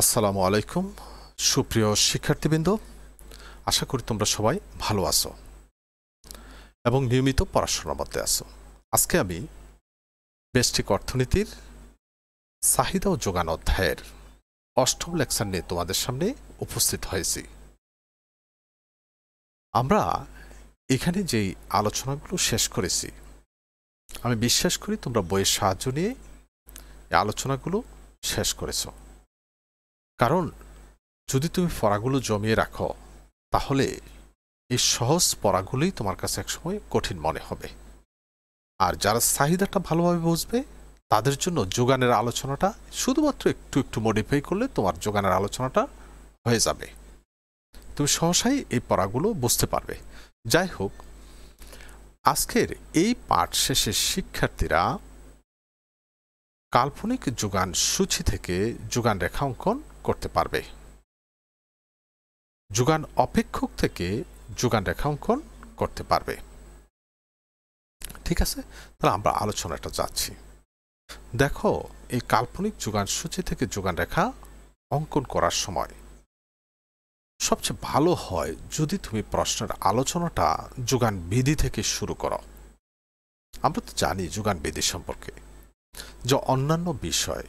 আসসালামু আলাইকুম সুপ্রিয় শিক্ষার্থীবৃন্দ আশা করি তোমরা সবাই ভালো আছো এবং নিয়মিত পড়াশোনার মধ্যে আছো আজকে আমি বেষ্টিক অর্থনীতির চাহিদা ও যোগান অধ্যায়ের অষ্টম লেকচার নিয়ে তোমাদের সামনে উপস্থিত হয়েছি আমরা এখানে যেই আলোচনাগুলো শেষ করেছি আমি বিশ্বাস করি তোমরা বইয়ের সাহায্য নিয়ে এই আলোচনাগুলো শেষ করেছো কারণ যদি তুমি পরাগুলো জমিয়ে রাখো তাহলে এই সহজ পরাগুলোই তোমার কাছে একসময় কঠিন মনে হবে আর যারা চাহিদাটা ভালোভাবে বুঝবে তাদের জন্য যোগানের আলোচনাটা শুধুমাত্র একটু একটু মডিফাই করলে তোমার যোগানের আলোচনাটা হয়ে যাবে তুমি সহসাই এই পড়াগুলো বুঝতে পারবে যাই হোক আজকের এই পাঠ শেষে শিক্ষার্থীরা কাল্পনিক যোগান সূচি থেকে যোগান রেখা অঙ্কন করতে পারবে যোগান অপেক্ষক থেকে যোগান রেখা অঙ্কন করতে পারবে ঠিক আছে তাহলে আমরা আলোচনাটা যাচ্ছি দেখো এই কাল্পনিক যোগান সূচি থেকে যোগান রেখা অঙ্কন করার সময় সবচেয়ে ভালো হয় যদি তুমি প্রশ্নের আলোচনাটা যোগান বিধি থেকে শুরু করো আমরা তো জানি যোগান বিধি সম্পর্কে যা অন্যান্য বিষয়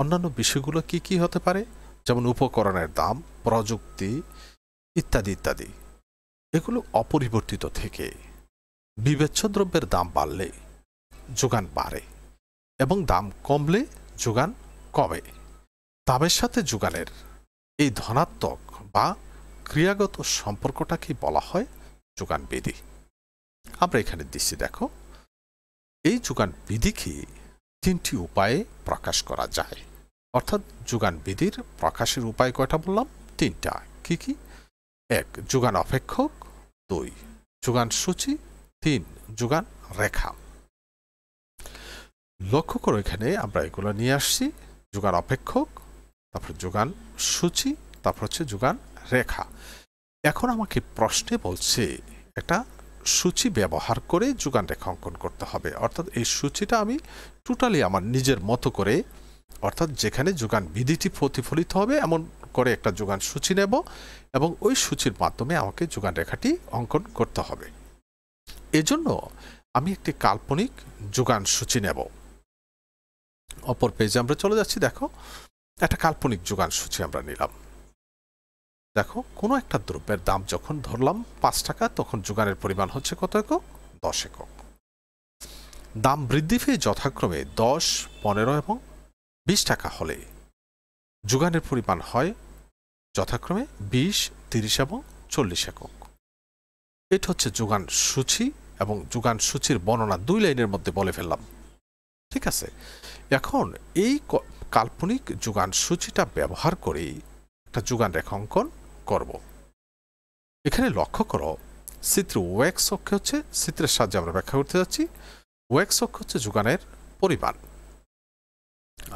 অন্যান্য বিষয়গুলো কি কি হতে পারে যেমন উপকরণের দাম প্রযুক্তি ইত্যাদি ইত্যাদি এগুলো অপরিবর্তিত থেকে বিবেচ্য দ্রব্যের দাম বাড়লে যোগান বাড়ে এবং দাম কমলে যোগান কমে দামের সাথে যোগানের এই ধনাত্মক বা ক্রিয়াগত সম্পর্কটাকেই বলা হয় যোগান বিধি আমরা এখানে দিচ্ছি দেখো এই যোগান বিধি কি তিনটি উপায়ে প্রকাশ করা যায় অর্থাৎ যোগানবিধির বিধির প্রকাশের উপায় কয়টা বললাম তিনটা কি কি এক যোগান অপেক্ষক দুই যোগান সূচি তিন যোগান রেখা লক্ষ্য করে এখানে আমরা এগুলো নিয়ে আসছি যোগান অপেক্ষক তারপর যোগান সূচি তারপর হচ্ছে যোগান রেখা এখন আমাকে প্রশ্নে বলছে একটা সূচি ব্যবহার করে যোগান রেখা অঙ্কন করতে হবে অর্থাৎ এই সূচিটা আমি টোটালি আমার নিজের মতো করে অর্থাৎ যেখানে যোগান বিধিটি প্রতিফলিত হবে এমন করে একটা যোগান সূচি নেব এবং ওই সূচির মাধ্যমে আমাকে যোগান রেখাটি অঙ্কন করতে হবে এজন্য আমি একটি কাল্পনিক যোগান সূচি নেব অপর পেজে আমরা চলে যাচ্ছি দেখো একটা কাল্পনিক যোগান সূচি আমরা নিলাম দেখো কোনো একটা দ্রব্যের দাম যখন ধরলাম পাঁচ টাকা তখন যোগানের পরিমাণ হচ্ছে কত একক দশ একক দাম বৃদ্ধি পেয়ে যথাক্রমে দশ পনেরো এবং বিশ টাকা হলে যোগানের পরিমাণ হয় যথাক্রমে বিশ তিরিশ এবং চল্লিশ একক এটা হচ্ছে যোগান সূচি এবং যোগান সূচির বর্ণনা দুই লাইনের মধ্যে বলে ফেললাম ঠিক আছে এখন এই কাল্পনিক যোগান সূচিটা ব্যবহার করেই একটা যোগান রেখা অঙ্কন করব এখানে লক্ষ্য করো সিত্র ওয়েক্স অক্ষে হচ্ছে সিত্রের সাহায্যে আমরা ব্যাখ্যা করতে যাচ্ছি ওয়েক্স অক্ষ হচ্ছে যোগানের পরিমাণ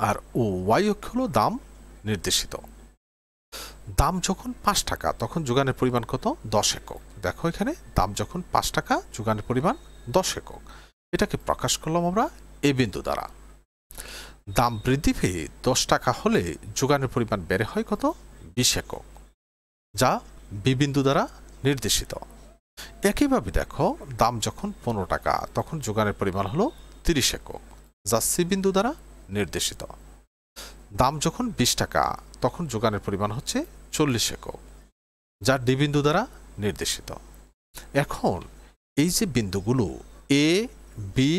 আর ও ওয়াই অক্ষ হলো দাম নির্দেশিত দাম যখন পাঁচ টাকা তখন যোগানের পরিমাণ কত দশ একক দেখো এখানে দাম যখন পাঁচ টাকা যোগানের পরিমাণ দশ একক এটাকে প্রকাশ করলাম আমরা এ বিন্দু দ্বারা দাম বৃদ্ধি পেয়ে দশ টাকা হলে যোগানের পরিমাণ বেড়ে হয় কত বিশ একক যা বি বিন্দু দ্বারা নির্দেশিত একইভাবে দেখো দাম যখন পনেরো টাকা তখন যোগানের পরিমাণ হলো তিরিশ একক যা সি বিন্দু দ্বারা নির্দেশিত দাম যখন বিশ টাকা তখন যোগানের পরিমাণ হচ্ছে চল্লিশ একক যা ডি বিন্দু দ্বারা নির্দেশিত এখন এই যে বিন্দুগুলো এ বি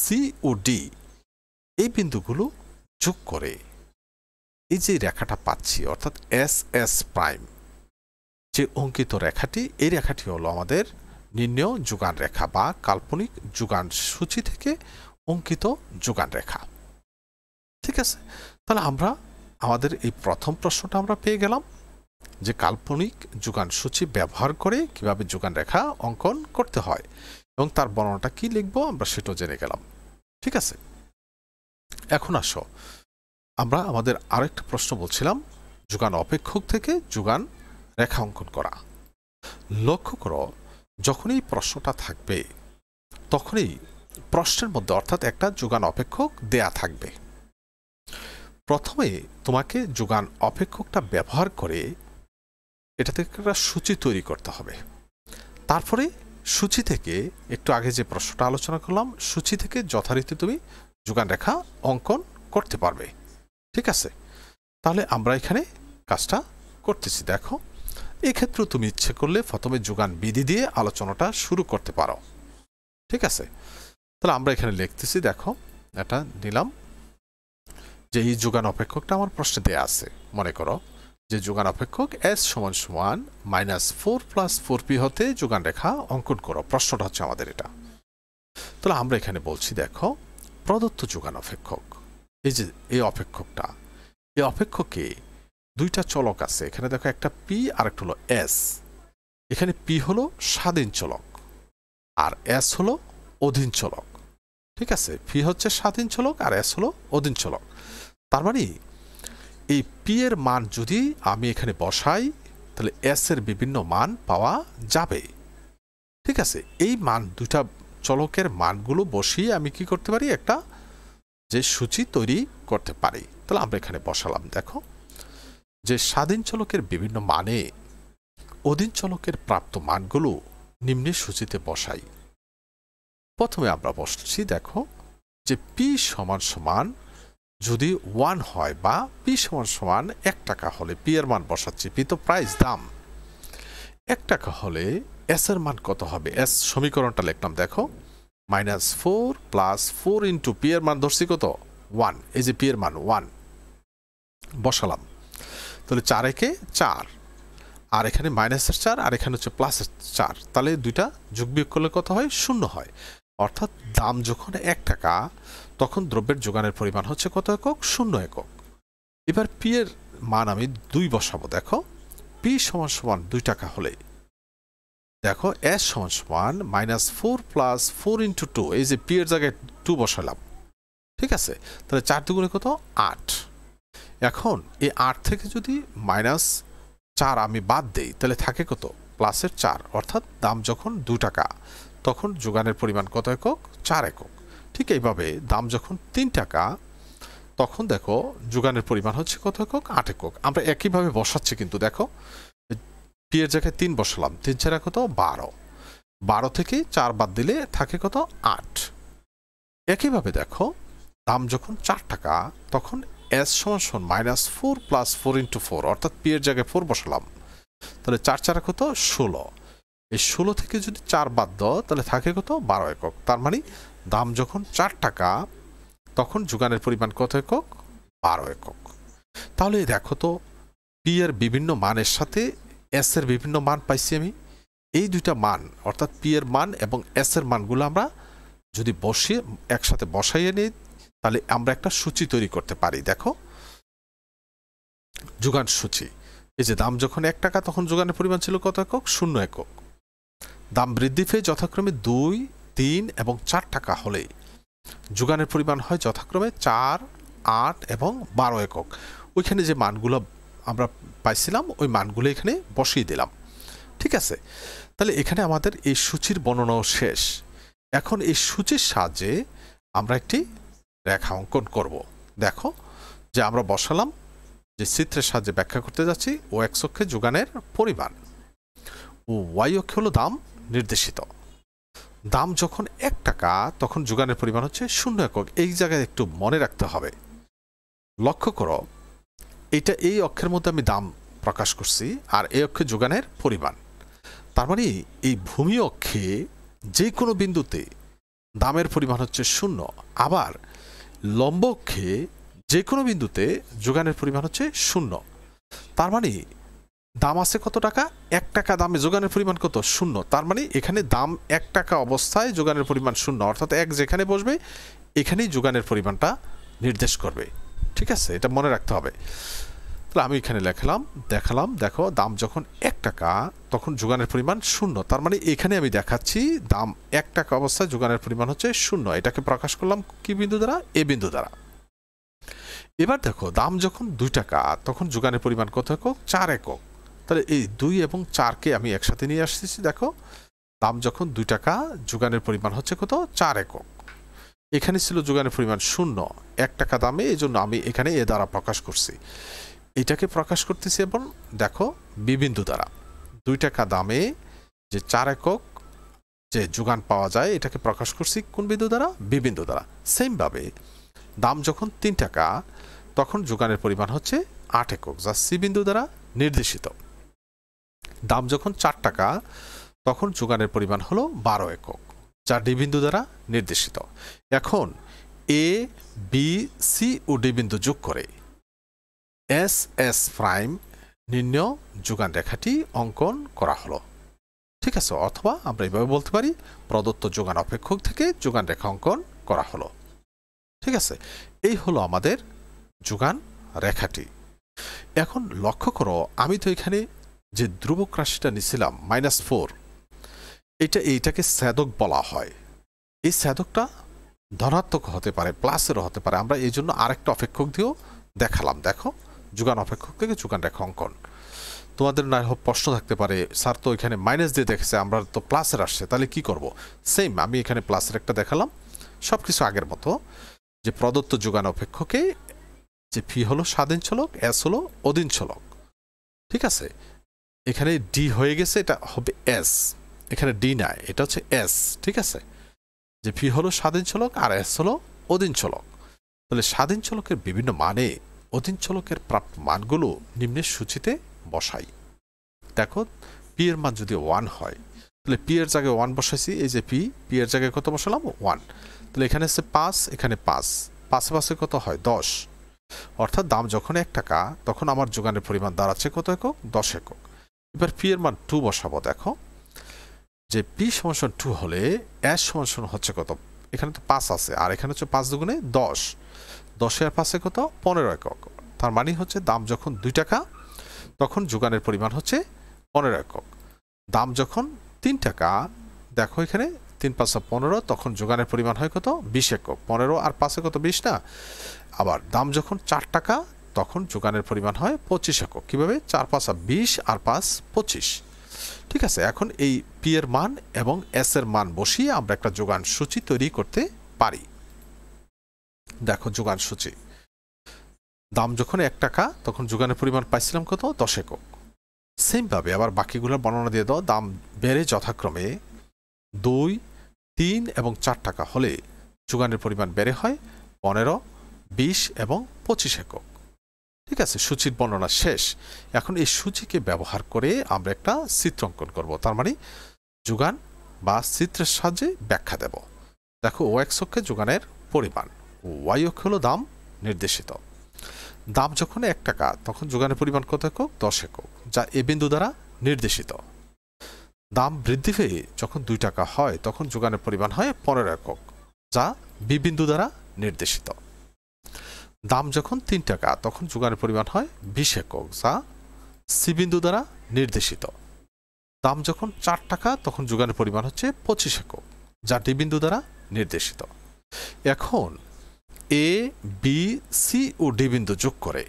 সি ও ডি এই বিন্দুগুলো যোগ করে এই যে রেখাটা পাচ্ছি অর্থাৎ এস এস প্রাইম যে অঙ্কিত রেখাটি এই রেখাটি হলো আমাদের নির্ণয় যোগান রেখা বা কাল্পনিক যোগান সূচি থেকে অঙ্কিত যোগান রেখা ঠিক আছে তাহলে আমরা আমাদের এই প্রথম প্রশ্নটা আমরা পেয়ে গেলাম যে কাল্পনিক যোগান সূচি ব্যবহার করে কিভাবে যোগান রেখা অঙ্কন করতে হয় এবং তার বর্ণনাটা কি লিখবো আমরা সেটাও জেনে গেলাম ঠিক আছে এখন আসো আমরা আমাদের আরেকটা প্রশ্ন বলছিলাম যোগান অপেক্ষক থেকে যোগান রেখা অঙ্কন করা লক্ষ্য করো যখনই প্রশ্নটা থাকবে তখনই প্রশ্নের মধ্যে অর্থাৎ একটা যোগান অপেক্ষক দেয়া থাকবে প্রথমে তোমাকে যোগান অপেক্ষকটা ব্যবহার করে এটা থেকে একটা সূচি তৈরি করতে হবে তারপরে সূচি থেকে একটু আগে যে প্রশ্নটা আলোচনা করলাম সূচি থেকে যথারীতি তুমি যোগান রেখা অঙ্কন করতে পারবে ঠিক আছে তাহলে আমরা এখানে কাজটা করতেছি দেখো এক্ষেত্রে তুমি ইচ্ছে করলে প্রথমে যোগান বিধি দিয়ে আলোচনাটা শুরু করতে পারো ঠিক আছে তাহলে আমরা এখানে লিখতেছি দেখো এটা নিলাম যে এই যোগান অপেক্ষকটা আমার প্রশ্নে দেওয়া আছে মনে করো যে যোগান অপেক্ষক এস সমান সমান minus four plus four P হতে যোগান রেখা অঙ্কন করো প্রশ্নটা হচ্ছে আমাদের এটা তাহলে আমরা এখানে বলছি দেখো প্রদত্ত যোগান অপেক্ষক এই যে এই অপেক্ষকটা এই অপেক্ষকে দুইটা চলক আছে এখানে দেখো একটা পি আর একটা হলো এস এখানে পি হলো স্বাধীন চলক আর এস হলো অধীন চলক ঠিক আছে পি হচ্ছে স্বাধীন চলক আর এস হলো অধীন চলক তার মানে এই পি এর মান যদি আমি এখানে বসাই তাহলে এস এর বিভিন্ন মান পাওয়া যাবে ঠিক আছে এই মান দুটা চলকের মানগুলো বসিয়ে আমি কি করতে পারি একটা যে সূচি তৈরি করতে পারি তাহলে আমরা এখানে বসালাম দেখো যে স্বাধীন চলকের বিভিন্ন মানে অধীন চলকের প্রাপ্ত মানগুলো নিম্নে সূচিতে বসাই প্রথমে আমরা বসছি দেখো যে পি সমান সমান যদি ওয়ান হয় বা পি সমান সমান এক টাকা হলে পি এর মান বসাচ্ছি পি তো প্রাইস দাম এক টাকা হলে এস এর মান কত হবে এস সমীকরণটা লিখলাম দেখো minus four plus four into P এর মান ধরছি কত ওয়ান এই যে পি এর মান ওয়ান বসালাম তাহলে চার একে চার আর এখানে মাইনাসের চার আর এখানে হচ্ছে প্লাসের চার তাহলে দুইটা যোগ বিয়োগ করলে কত হয় শূন্য হয় অর্থাৎ দাম যখন এক টাকা তখন দ্রব্যের যোগানের পরিমাণ হচ্ছে কত একক শূন্য একক এবার পি এর মান আমি দুই বসাবো দেখো পি সমান সমান দুই টাকা হলে দেখো এস সমান সমান minus four plus four into two এই যে পি এর জায়গায় টু বসালাম ঠিক আছে তাহলে চার দুগুণে কত আট এখন এই আট থেকে যদি মাইনাস চার আমি বাদ দেই তাহলে থাকে কত প্লাসের চার অর্থাৎ দাম যখন দু টাকা তখন যোগানের পরিমাণ কত একক চার একক ঠিক এইভাবে দাম যখন তিন টাকা তখন দেখো যোগানের পরিমাণ হচ্ছে কত একক আট একক আমরা একইভাবে বসাচ্ছি কিন্তু দেখো পি এর জায়গায় তিন বসালাম তিন ছাড়া কত বারো বারো থেকে চার বাদ দিলে থাকে কত আট একইভাবে দেখো দাম যখন চার টাকা তখন এস সমান সমান minus four plus four into four অর্থাৎ পি এর জায়গায় ফোর বসালাম তাহলে চার চার কত ষোলো এই ষোলো থেকে যদি চার বাদ দাও তাহলে থাকে কত বারো একক তার মানে দাম যখন চার টাকা তখন যোগানের পরিমাণ কত একক বারো একক তাহলে দেখো তো পি এর বিভিন্ন মানের সাথে এস এর বিভিন্ন মান পাইছি আমি এই দুইটা মান অর্থাৎ পি এর মান এবং এস এর মানগুলো আমরা যদি বসিয়ে একসাথে বসাইয়ে নিই তাহলে আমরা একটা সূচি তৈরি করতে পারি দেখো যোগান সূচি এই যে দাম যখন এক টাকা তখন যোগানের পরিমাণ ছিল কত একক শূন্য একক দাম বৃদ্ধি পেয়ে যথাক্রমে দুই তিন এবং চার টাকা হলে যোগানের পরিমাণ হয় যথাক্রমে চার আট এবং বারো একক ওইখানে যে মানগুলো আমরা পাইছিলাম ওই মানগুলো এখানে বসিয়ে দিলাম ঠিক আছে তাহলে এখানে আমাদের এই সূচির বর্ণনাও শেষ এখন এই সূচির সাহায্যে আমরা একটি রেখা অঙ্কন করব। দেখো যে আমরা বসালাম যে চিত্রের সাহায্যে ব্যাখ্যা করতে যাচ্ছি ও এক অক্ষে যোগানের পরিমাণ ও ওয়াই অক্ষে হলো দাম নির্দেশিত দাম যখন এক টাকা তখন যোগানের পরিমাণ হচ্ছে শূন্য একক এই জায়গায় একটু মনে রাখতে হবে লক্ষ্য করো এটা এই অক্ষের মধ্যে আমি দাম প্রকাশ করছি আর এই অক্ষে যোগানের পরিমাণ তার মানে এই ভূমি অক্ষে যে কোনো বিন্দুতে দামের পরিমাণ হচ্ছে শূন্য আবার লম্বক্ষে যে কোনো বিন্দুতে যোগানের পরিমাণ হচ্ছে শূন্য তার মানে দাম আছে কত টাকা এক টাকা দামে যোগানের পরিমাণ কত শূন্য তার মানে এখানে দাম এক টাকা অবস্থায় যোগানের পরিমাণ শূন্য অর্থাৎ এক যেখানে বসবে এখানেই যোগানের পরিমাণটা নির্দেশ করবে ঠিক আছে এটা মনে রাখতে হবে তাহলে আমি এখানে লেখলাম দেখালাম দেখো দাম যখন এক টাকা তখন যোগানের পরিমাণ শূন্য তার মানে এখানে আমি দেখাচ্ছি দাম এক টাকা অবস্থায় যোগানের পরিমাণ হচ্ছে শূন্য এটাকে প্রকাশ করলাম কি বিন্দু দ্বারা এ বিন্দু দ্বারা এবার দেখো দাম যখন দুই টাকা তখন যোগানের পরিমাণ কত একক চার একক তাহলে এই দুই এবং চারকে আমি একসাথে নিয়ে আসতেছি দেখো দাম যখন দুই টাকা যোগানের পরিমাণ হচ্ছে কত চার একক এখানে ছিল যোগানের পরিমাণ শূন্য এক টাকা দামে এই জন্য আমি এখানে এ দ্বারা প্রকাশ করছি এটাকে প্রকাশ করতেছি এবং দেখো বিবিন্দু দ্বারা দুই টাকা দামে যে চার একক যে যোগান পাওয়া যায় এটাকে প্রকাশ করছি কোন বিন্দু দ্বারা বিবিন্দু দ্বারা সেমভাবে দাম যখন তিন টাকা তখন যোগানের পরিমাণ হচ্ছে আট একক যা সি বিন্দু দ্বারা নির্দেশিত দাম যখন চার টাকা তখন যোগানের পরিমাণ হলো বারো একক যা ডি বিন্দু দ্বারা নির্দেশিত এখন এ বি সি ও ডি বিন্দু যোগ করে এস এস প্রাইম নির্ণয় যোগান রেখাটি অঙ্কন করা হলো ঠিক আছে অথবা আমরা এইভাবে বলতে পারি প্রদত্ত যোগান অপেক্ষক থেকে যোগান রেখা অঙ্কন করা হলো ঠিক আছে এই হলো আমাদের যোগান রেখাটি এখন লক্ষ্য করো আমি তো এখানে যে ধ্রুবক রাশিটা নিছিলাম মাইনাস ফোর এটা এইটাকে স্যাদক বলা হয় এই স্যাদকটা ধনাত্মক হতে পারে প্লাসেরও হতে পারে আমরা এই জন্য আরেকটা অপেক্ষক দিয়েও দেখালাম দেখো যোগান অপেক্ষক থেকে যুগান রেখা অঙ্কন তোমাদের না হোক প্রশ্ন থাকতে পারে স্যার তো এখানে মাইনাস দিয়ে দেখেছে আমরা তো প্লাসের আসছে তাহলে কি করব সেম আমি এখানে প্লাসের একটা দেখালাম সব কিছু আগের মতো যে প্রদত্ত যোগান অপেক্ষকে যে ফি হলো স্বাধীন ছলক এস হলো অধীন ছলক ঠিক আছে এখানে ডি হয়ে গেছে এটা হবে এস এখানে ডি নাই এটা হচ্ছে এস ঠিক আছে যে ফি হলো স্বাধীন ছলক আর এস হলো অধীন ছলক তাহলে স্বাধীন ছলকের বিভিন্ন মানে অধীন চলকের প্রাপ্ত মানগুলো নিম্নের সূচিতে বসাই দেখো পি এর মান যদি ওয়ান হয় তাহলে পি এর জায়গায় ওয়ান বসাইছি এই যে পি পি এর জায়গায় কত বসালাম ওয়ান তাহলে এখানে হচ্ছে পাঁচ এখানে পাঁচ পাঁচে পাঁচে কত হয় দশ অর্থাৎ দাম যখন এক টাকা তখন আমার যোগানের পরিমাণ দাঁড়াচ্ছে কত একক দশ একক এবার পি এর মান টু বসাবো দেখো যে পি সমাসন টু হলে এস সমাসন হচ্ছে কত এখানে তো পাঁচ আছে আর এখানে হচ্ছে পাঁচ দুগুণে দশ দশে আর পাশে কত পনেরো একক তার মানে হচ্ছে দাম যখন দুই টাকা তখন যোগানের পরিমাণ হচ্ছে পনেরো একক দাম যখন তিন টাকা দেখো এখানে তিন পাঁচশো পনেরো তখন যোগানের পরিমাণ হয় কত বিশ একক পনেরো আর পাঁচে কত বিশ না আবার দাম যখন চার টাকা তখন যোগানের পরিমাণ হয় পঁচিশ একক কীভাবে চার পাঁচা বিশ আর পাঁচ পঁচিশ ঠিক আছে এখন এই পি এর মান এবং এস এর মান বসিয়ে আমরা একটা যোগান সূচি তৈরি করতে পারি দেখো যোগান সূচি দাম যখন এক টাকা তখন যোগানের পরিমাণ পাইছিলাম কত দশ একক সেমভাবে আবার বাকিগুলোর বর্ণনা দিয়ে দাও দাম বেড়ে যথাক্রমে দুই তিন এবং চার টাকা হলে যোগানের পরিমাণ বেড়ে হয় পনেরো বিশ এবং পঁচিশ একক ঠিক আছে সূচির বর্ণনা শেষ এখন এই সূচিকে ব্যবহার করে আমরা একটা চিত্রাঙ্কন করব তার মানে যোগান বা চিত্রের সাহায্যে ব্যাখ্যা দেব দেখো ও একশোকে যোগানের পরিমাণ ওয়াই অক্ষ হলো দাম নির্দেশিত দাম যখন এক টাকা তখন যোগানের পরিমাণ কত একক দশ একক যা এ বিন্দু দ্বারা নির্দেশিত দাম বৃদ্ধি পেয়ে যখন দুই টাকা হয় তখন যোগানের পরিমাণ হয় পনেরো একক যা বি বিন্দু দ্বারা নির্দেশিত দাম যখন তিন টাকা তখন যোগানের পরিমাণ হয় বিশ একক যা সি বিন্দু দ্বারা নির্দেশিত দাম যখন চার টাকা তখন যোগানের পরিমাণ হচ্ছে পঁচিশ একক যা ডি বিন্দু দ্বারা নির্দেশিত এখন এ বি সি ও ডি বিন্দু যোগ করে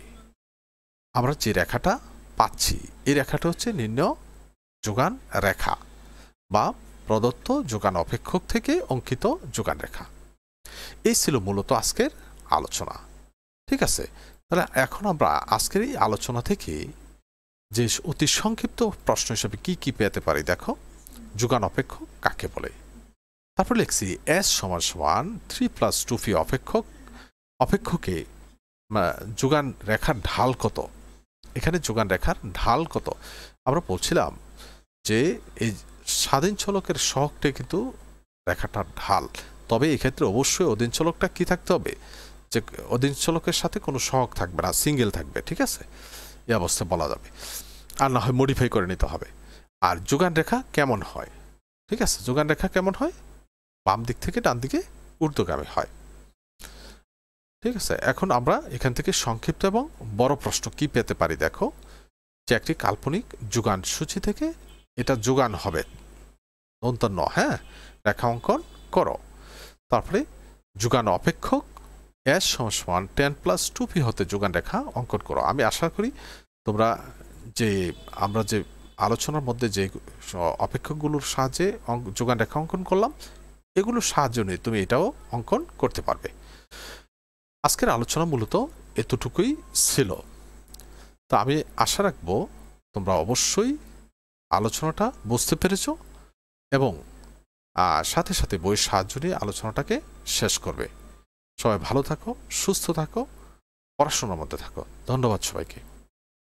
আমরা যে রেখাটা পাচ্ছি এই রেখাটা হচ্ছে নিম্ন যোগান রেখা বা প্রদত্ত যোগান অপেক্ষক থেকে অঙ্কিত যোগান রেখা এই ছিল মূলত আজকের আলোচনা ঠিক আছে তাহলে এখন আমরা আজকের এই আলোচনা থেকে যে অতি সংক্ষিপ্ত প্রশ্ন হিসেবে কি কি পেতে পারি দেখো যোগান অপেক্ষক কাকে বলে তারপর লিখছি এস সমান সমান থ্রি প্লাস টু ফি অপেক্ষক অপেক্ষকে যোগান রেখার ঢাল কত এখানে যোগান রেখার ঢাল কত আমরা বলছিলাম যে এই স্বাধীন চলকের শখটা কিন্তু রেখাটার ঢাল তবে এক্ষেত্রে অবশ্যই অধীন চলকটা কী থাকতে হবে যে অধীন চলকের সাথে কোনো শখ থাকবে না সিঙ্গেল থাকবে ঠিক আছে এই অবস্থা বলা যাবে আর না হয় মডিফাই করে নিতে হবে আর যোগান রেখা কেমন হয় ঠিক আছে যোগান রেখা কেমন হয় বাম দিক থেকে ডান দিকে উর্দুগামী হয় ঠিক আছে এখন আমরা এখান থেকে সংক্ষিপ্ত এবং বড় প্রশ্ন কি পেতে পারি দেখো যে একটি কাল্পনিক যোগান সূচি থেকে এটা যোগান হবে অন্তন্য হ্যাঁ রেখা অঙ্কন করো তারপরে যোগান অপেক্ষক এস সমান টেন প্লাস টু পি হতে যোগান রেখা অঙ্কন করো আমি আশা করি তোমরা যে আমরা যে আলোচনার মধ্যে যে অপেক্ষকগুলোর সাহায্যে যোগান রেখা অঙ্কন করলাম এগুলোর সাহায্য নিয়ে তুমি এটাও অঙ্কন করতে পারবে আজকের আলোচনা মূলত এতটুকুই ছিল তা আমি আশা রাখবো তোমরা অবশ্যই আলোচনাটা বুঝতে পেরেছ এবং সাথে সাথে বইয়ের সাহায্য নিয়ে আলোচনাটাকে শেষ করবে সবাই ভালো থাকো সুস্থ থাকো পড়াশোনার মধ্যে থাকো ধন্যবাদ সবাইকে